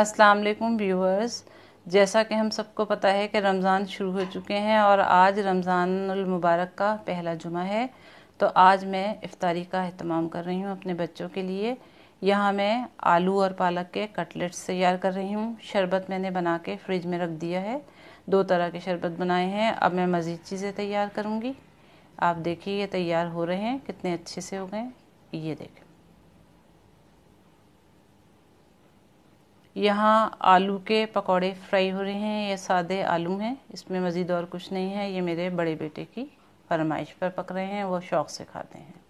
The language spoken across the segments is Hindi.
अस्सलाम वालेकुम व्यूअर्स जैसा कि हम सबको पता है कि रमज़ान शुरू हो चुके हैं और आज रमज़ान मुबारक का पहला जुमा है तो आज मैं इफ़ारी का अहतमाम कर रही हूँ अपने बच्चों के लिए यहाँ मैं आलू और पालक के कटलेट्स तैयार कर रही हूँ शरबत मैंने बना के फ्रिज में रख दिया है दो तरह के शरबत बनाए हैं अब मैं मज़ीद चीज़ें तैयार करूँगी आप देखिए ये तैयार हो रहे हैं कितने अच्छे से हो गए ये देखें यहाँ आलू के पकौड़े फ्राई हो रहे हैं ये सादे आलू हैं इसमें मज़ीद और कुछ नहीं है ये मेरे बड़े बेटे की फरमाइश पर पक रहे हैं वो शौक़ से खाते हैं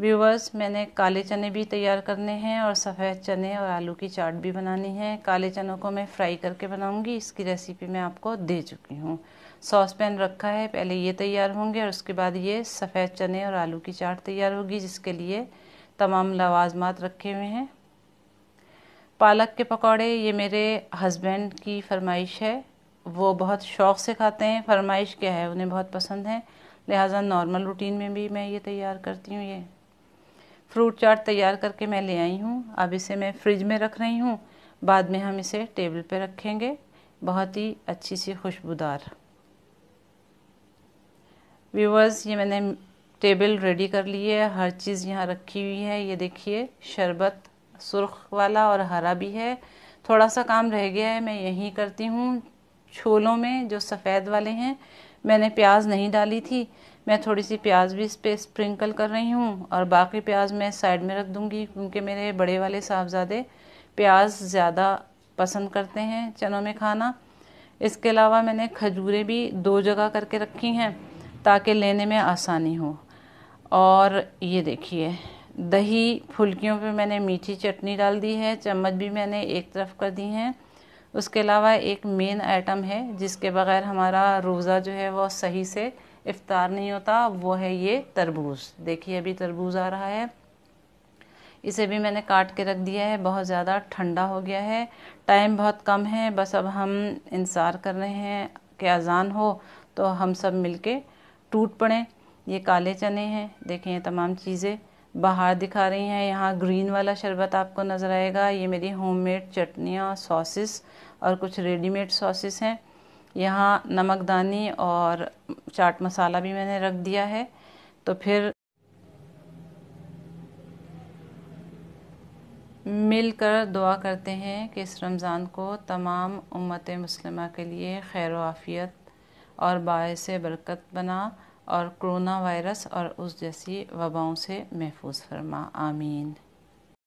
व्यूवर्स मैंने काले चने भी तैयार करने हैं और सफ़ेद चने और आलू की चाट भी बनानी है काले चनों को मैं फ्राई करके बनाऊंगी इसकी रेसिपी मैं आपको दे चुकी हूँ सॉस पैन रखा है पहले ये तैयार होंगे और उसके बाद ये सफ़ेद चने और आलू की चाट तैयार होगी जिसके लिए तमाम लवाजमात रखे हुए हैं पालक के पकौड़े ये मेरे हस्बैंड की फरमाइश है वो बहुत शौक़ से खाते हैं फरमाइश क्या है उन्हें बहुत पसंद है लिहाजा नॉर्मल रूटीन में भी मैं ये तैयार करती हूँ ये फ्रूट चाट तैयार करके मैं ले आई हूँ अब इसे मैं फ्रिज में रख रही हूँ बाद में हम इसे टेबल पर रखेंगे बहुत ही अच्छी सी खुशबूदार व्यूवर्स ये मैंने टेबल रेडी कर ली है हर चीज़ यहाँ रखी हुई है ये देखिए शरबत सुर्ख वाला और हरा भी है थोड़ा सा काम रह गया है मैं यहीं करती हूँ छोलों में जो सफ़ेद वाले हैं मैंने प्याज नहीं डाली थी मैं थोड़ी सी प्याज भी इस पर स्प्रिंकल कर रही हूँ और बाकी प्याज मैं साइड में रख दूँगी क्योंकि मेरे बड़े वाले साहबजादे प्याज ज़्यादा पसंद करते हैं चनों में खाना इसके अलावा मैंने खजूरें भी दो जगह करके रखी हैं ताकि लेने में आसानी हो और ये देखिए दही फुलकियों पे मैंने मीठी चटनी डाल दी है चम्मच भी मैंने एक तरफ कर दी हैं उसके अलावा एक मेन आइटम है जिसके बगैर हमारा रोज़ा जो है वो सही से इफ़ार नहीं होता वो है ये तरबूज देखिए अभी तरबूज आ रहा है इसे भी मैंने काट के रख दिया है बहुत ज़्यादा ठंडा हो गया है टाइम बहुत कम है बस अब हम इंतज़ार कर रहे हैं कि अजान हो तो हम सब मिलके टूट पड़ें ये काले चने हैं देखें ये तमाम चीज़ें बाहर दिखा रही हैं यहाँ ग्रीन वाला शरबत आपको नज़र आएगा ये मेरी होममेड चटनियाँ सॉसेस और कुछ रेडीमेड सॉसेस हैं यहाँ नमकदानी और चाट मसाला भी मैंने रख दिया है तो फिर मिलकर दुआ करते हैं कि इस रमज़ान को तमाम उम्मत मुस्लिमा के लिए खैर आफ़ियत और बायस बरकत बना और कोरोना वायरस और उस जैसी वबाओं से महफूज फरमा आमीन